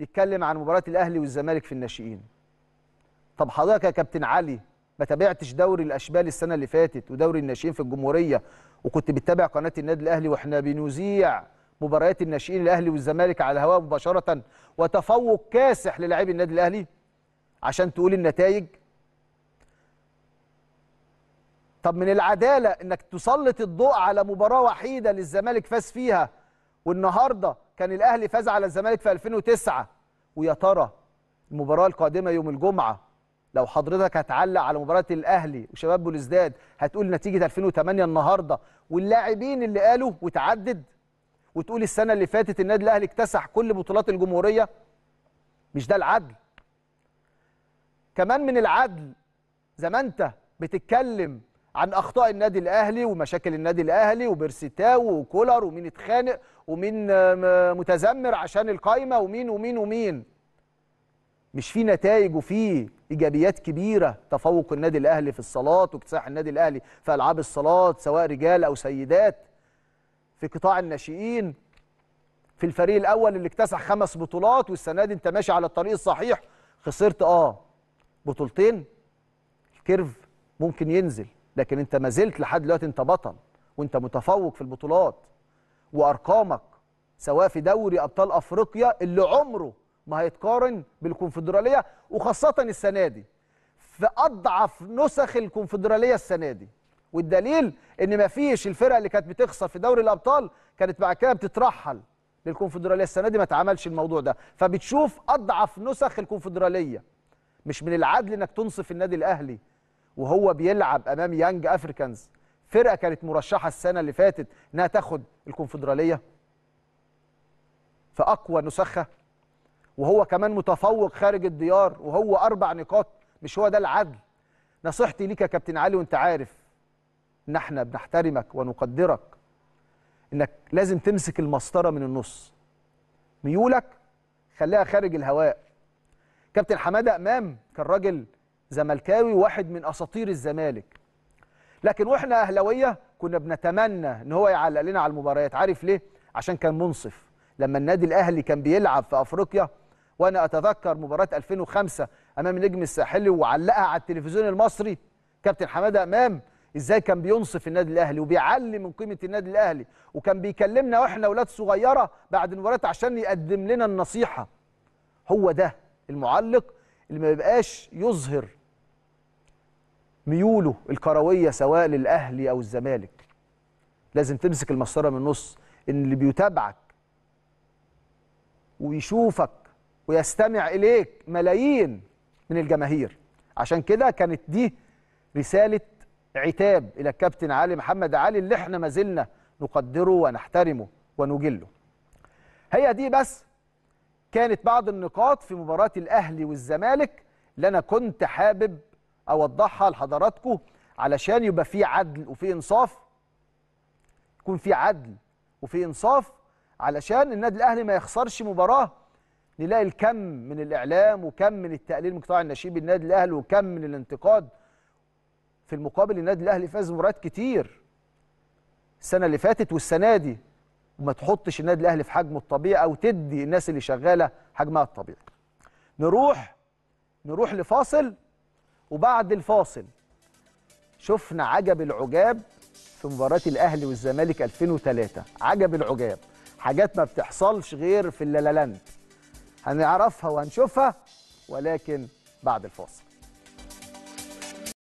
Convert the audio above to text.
يتكلم عن مباراه الاهلي والزمالك في الناشئين طب حضرتك يا كابتن علي ما تابعتش دوري الاشبال السنه اللي فاتت ودوري الناشئين في الجمهوريه وكنت بتتابع قناه النادي الاهلي واحنا بنذيع مباريات الناشئين الاهلي والزمالك على الهواء مباشره وتفوق كاسح للاعبي النادي الاهلي عشان تقول النتائج طب من العداله انك تسلط الضوء على مباراه وحيده للزمالك فاز فيها والنهارده كان الاهلي فاز على الزمالك في 2009 ويا ترى المباراه القادمه يوم الجمعه لو حضرتك هتعلق على مباراه الاهلي وشباب بلوزداد هتقول نتيجه 2008 النهارده واللاعبين اللي قالوا وتعدد وتقول السنه اللي فاتت النادي الاهلي اكتسح كل بطولات الجمهوريه مش ده العدل كمان من العدل زي ما انت بتتكلم عن اخطاء النادي الاهلي ومشاكل النادي الاهلي وبرستاو وكولر ومين اتخانق ومين متذمر عشان القايمه ومين ومين ومين مش في نتائج وفي ايجابيات كبيره تفوق النادي الاهلي في الصالات واكتساح النادي الاهلي في العاب الصالات سواء رجال او سيدات في قطاع الناشئين في الفريق الاول اللي اكتسح خمس بطولات والسنه دي انت ماشي على الطريق الصحيح خسرت اه بطولتين الكيرف ممكن ينزل لكن انت ما زلت لحد دلوقتي انت بطل وانت متفوق في البطولات وارقامك سواء في دوري ابطال افريقيا اللي عمره ما هيتقارن بالكونفدراليه وخاصه السنه دي في اضعف نسخ الكونفدراليه السنه دي والدليل ان ما فيش الفرقه اللي كانت بتخسر في دوري الابطال كانت بعد كده بتترحل للكونفدراليه السنه دي ما اتعملش الموضوع ده فبتشوف اضعف نسخ الكونفدراليه مش من العدل انك تنصف النادي الاهلي وهو بيلعب امام يانج افريكانز فرقه كانت مرشحه السنه اللي فاتت انها تاخد الكونفدراليه في اقوى نسخه وهو كمان متفوق خارج الديار وهو اربع نقاط مش هو ده العدل نصيحتي ليك يا كابتن علي وانت عارف ان احنا بنحترمك ونقدرك انك لازم تمسك المسطره من النص ميولك خليها خارج الهواء كابتن حماده امام كان راجل زملكاوي واحد من اساطير الزمالك لكن واحنا اهلاويه كنا بنتمنى ان هو يعلق لنا على المباريات عارف ليه عشان كان منصف لما النادي الاهلي كان بيلعب في افريقيا وانا اتذكر مباراه 2005 امام نجم الساحلي وعلقها على التلفزيون المصري كابتن حماده امام ازاي كان بينصف النادي الاهلي وبيعلي من قيمه النادي الاهلي وكان بيكلمنا واحنا اولاد صغيره بعد المباريات عشان يقدم لنا النصيحه هو ده المعلق اللي ما بيبقاش يظهر ميوله الكرويه سواء للاهلي او الزمالك لازم تمسك المسطره من النص ان اللي بيتابعك ويشوفك ويستمع اليك ملايين من الجماهير عشان كده كانت دي رساله عتاب الى الكابتن علي محمد علي اللي احنا ما زلنا نقدره ونحترمه ونجله هي دي بس كانت بعض النقاط في مباراه الاهلي والزمالك اللي انا كنت حابب اوضحها لحضراتكم علشان يبقى في عدل وفي انصاف يكون في عدل وفي انصاف علشان النادي الاهلي ما يخسرش مباراه نلاقي الكم من الاعلام وكم من التقليل من قطاع النشيب النادي الاهلي وكم من الانتقاد في المقابل النادي الاهلي فاز مباريات كتير السنه اللي فاتت والسنه دي وما تحطش النادي الاهلي في حجمه الطبيعي او تدي الناس اللي شغاله حجمها الطبيعي نروح نروح لفاصل وبعد الفاصل شفنا عجب العجاب في مباراه الاهلي والزمالك 2003 عجب العجاب حاجات ما بتحصلش غير في اللالالاند هنعرفها وهنشوفها ولكن بعد الفاصل